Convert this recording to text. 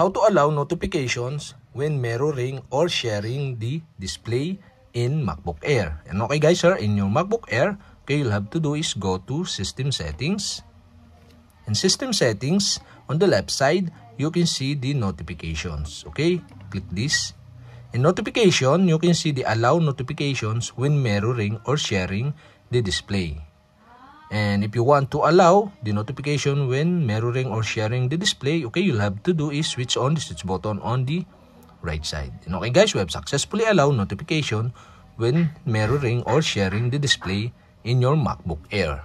How to allow notifications when mirroring or sharing the display in MacBook Air. And okay guys, sir, in your MacBook Air, okay, you'll have to do is go to System Settings. In System Settings, on the left side, you can see the notifications. Okay, click this. In notification, you can see the allow notifications when mirroring or sharing the display. And if you want to allow the notification when mirroring or sharing the display, okay, you'll have to do is switch on the switch button on the right side. And okay guys, we have successfully allowed notification when mirroring or sharing the display in your MacBook Air.